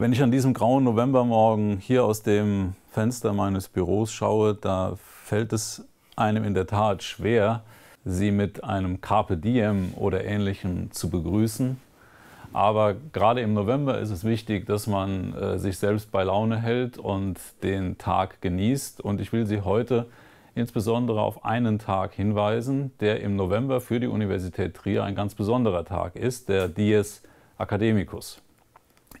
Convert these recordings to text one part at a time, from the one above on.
Wenn ich an diesem grauen Novembermorgen hier aus dem Fenster meines Büros schaue, da fällt es einem in der Tat schwer, sie mit einem Carpe Diem oder ähnlichem zu begrüßen. Aber gerade im November ist es wichtig, dass man äh, sich selbst bei Laune hält und den Tag genießt. Und ich will Sie heute insbesondere auf einen Tag hinweisen, der im November für die Universität Trier ein ganz besonderer Tag ist, der Dies Academicus.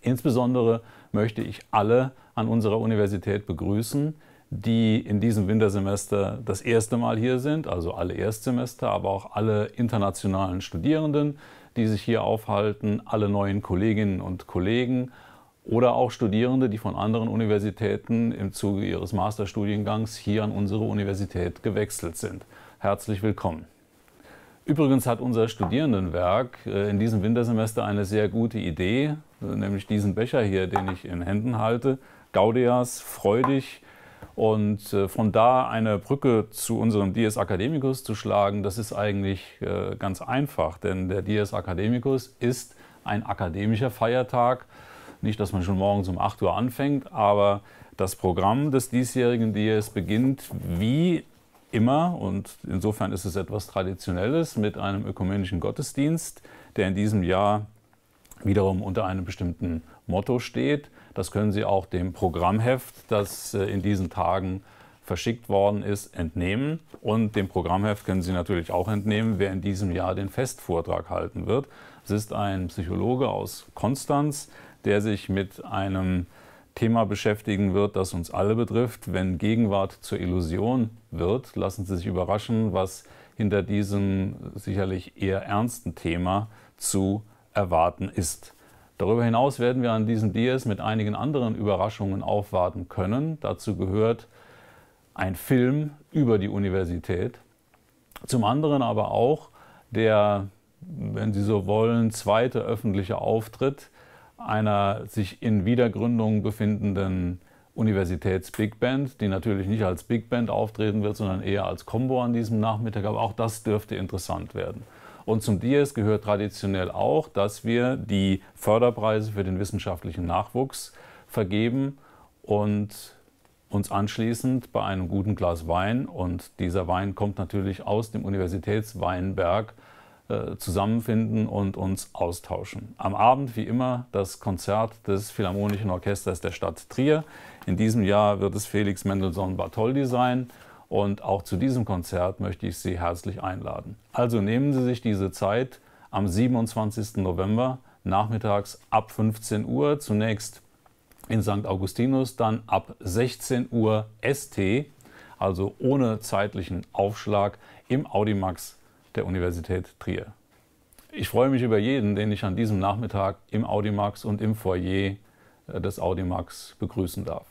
Insbesondere möchte ich alle an unserer Universität begrüßen, die in diesem Wintersemester das erste Mal hier sind, also alle Erstsemester, aber auch alle internationalen Studierenden, die sich hier aufhalten, alle neuen Kolleginnen und Kollegen oder auch Studierende, die von anderen Universitäten im Zuge ihres Masterstudiengangs hier an unsere Universität gewechselt sind. Herzlich willkommen. Übrigens hat unser Studierendenwerk äh, in diesem Wintersemester eine sehr gute Idee, nämlich diesen Becher hier, den ich in Händen halte, Gaudias, freudig. Und äh, von da eine Brücke zu unserem Dies Academicus zu schlagen, das ist eigentlich äh, ganz einfach, denn der Dies Academicus ist ein akademischer Feiertag. Nicht, dass man schon morgens um 8 Uhr anfängt, aber das Programm des diesjährigen Dies beginnt wie immer und insofern ist es etwas Traditionelles mit einem ökumenischen Gottesdienst, der in diesem Jahr wiederum unter einem bestimmten Motto steht. Das können Sie auch dem Programmheft, das äh, in diesen Tagen verschickt worden ist, entnehmen. Und dem Programmheft können Sie natürlich auch entnehmen, wer in diesem Jahr den Festvortrag halten wird. Es ist ein Psychologe aus Konstanz, der sich mit einem Thema beschäftigen wird, das uns alle betrifft. Wenn Gegenwart zur Illusion wird, lassen Sie sich überraschen, was hinter diesem sicherlich eher ernsten Thema zu erwarten ist. Darüber hinaus werden wir an diesem Dias mit einigen anderen Überraschungen aufwarten können. Dazu gehört ein Film über die Universität. Zum anderen aber auch der, wenn Sie so wollen, zweite öffentliche Auftritt einer sich in Wiedergründung befindenden Universitäts-Big Band, die natürlich nicht als Big Band auftreten wird, sondern eher als Combo an diesem Nachmittag. Aber auch das dürfte interessant werden. Und zum Dies gehört traditionell auch, dass wir die Förderpreise für den wissenschaftlichen Nachwuchs vergeben und uns anschließend bei einem guten Glas Wein, und dieser Wein kommt natürlich aus dem Universitätsweinberg, äh, zusammenfinden und uns austauschen. Am Abend, wie immer, das Konzert des Philharmonischen Orchesters der Stadt Trier. In diesem Jahr wird es Felix Mendelssohn Bartholdy sein. Und auch zu diesem Konzert möchte ich Sie herzlich einladen. Also nehmen Sie sich diese Zeit am 27. November nachmittags ab 15 Uhr, zunächst in St. Augustinus, dann ab 16 Uhr ST, also ohne zeitlichen Aufschlag im Audimax der Universität Trier. Ich freue mich über jeden, den ich an diesem Nachmittag im Audimax und im Foyer äh, des Audimax begrüßen darf.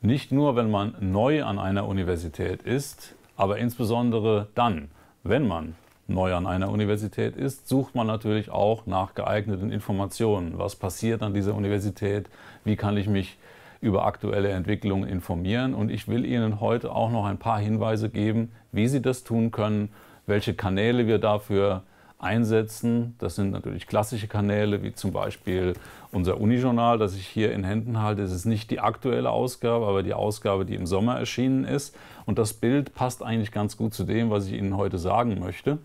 Nicht nur, wenn man neu an einer Universität ist, aber insbesondere dann, wenn man neu an einer Universität ist, sucht man natürlich auch nach geeigneten Informationen. Was passiert an dieser Universität? Wie kann ich mich über aktuelle Entwicklungen informieren? Und ich will Ihnen heute auch noch ein paar Hinweise geben, wie Sie das tun können, welche Kanäle wir dafür einsetzen. Das sind natürlich klassische Kanäle, wie zum Beispiel unser Unijournal, das ich hier in Händen halte. Es ist nicht die aktuelle Ausgabe, aber die Ausgabe, die im Sommer erschienen ist. Und das Bild passt eigentlich ganz gut zu dem, was ich Ihnen heute sagen möchte.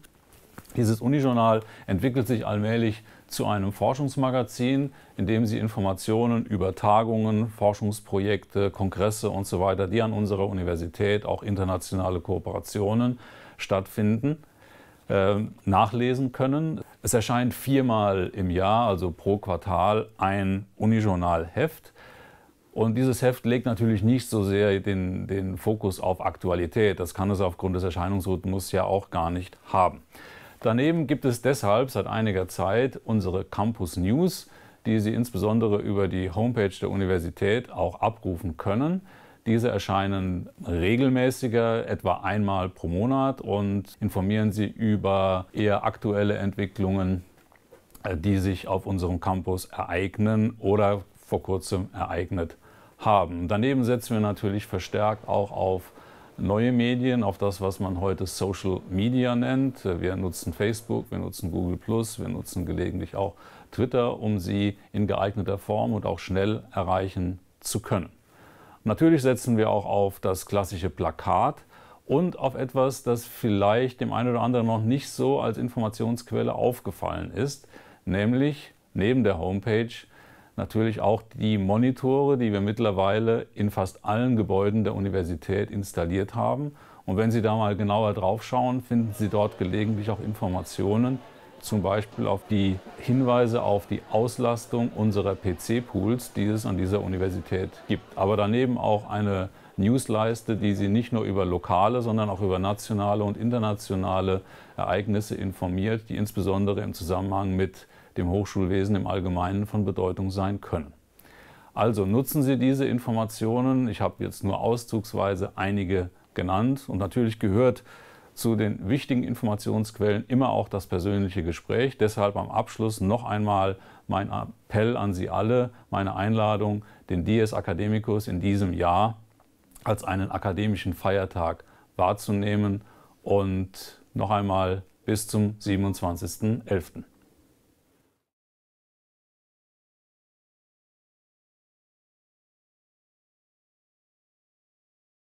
Dieses Unijournal entwickelt sich allmählich zu einem Forschungsmagazin, in dem Sie Informationen über Tagungen, Forschungsprojekte, Kongresse und so weiter, die an unserer Universität, auch internationale Kooperationen stattfinden, ähm, nachlesen können. Es erscheint viermal im Jahr, also pro Quartal, ein Unijournal-Heft. Und dieses Heft legt natürlich nicht so sehr den, den Fokus auf Aktualität. Das kann es aufgrund des Erscheinungsrhythmus ja auch gar nicht haben. Daneben gibt es deshalb seit einiger Zeit unsere Campus News, die Sie insbesondere über die Homepage der Universität auch abrufen können. Diese erscheinen regelmäßiger, etwa einmal pro Monat und informieren Sie über eher aktuelle Entwicklungen, äh, die sich auf unserem Campus ereignen oder vor kurzem ereignet haben. Daneben setzen wir natürlich verstärkt auch auf neue Medien, auf das, was man heute Social Media nennt. Wir nutzen Facebook, wir nutzen Google Plus, wir nutzen gelegentlich auch Twitter, um sie in geeigneter Form und auch schnell erreichen zu können. Natürlich setzen wir auch auf das klassische Plakat und auf etwas, das vielleicht dem einen oder anderen noch nicht so als Informationsquelle aufgefallen ist, nämlich neben der Homepage natürlich auch die Monitore, die wir mittlerweile in fast allen Gebäuden der Universität installiert haben. Und wenn Sie da mal genauer drauf schauen, finden Sie dort gelegentlich auch Informationen, zum Beispiel auf die Hinweise auf die Auslastung unserer PC-Pools, die es an dieser Universität gibt. Aber daneben auch eine Newsleiste, die Sie nicht nur über lokale, sondern auch über nationale und internationale Ereignisse informiert, die insbesondere im Zusammenhang mit dem Hochschulwesen im Allgemeinen von Bedeutung sein können. Also nutzen Sie diese Informationen. Ich habe jetzt nur auszugsweise einige genannt und natürlich gehört zu den wichtigen Informationsquellen immer auch das persönliche Gespräch. Deshalb am Abschluss noch einmal mein Appell an Sie alle, meine Einladung, den Dies Academicus in diesem Jahr als einen akademischen Feiertag wahrzunehmen und noch einmal bis zum 27.11.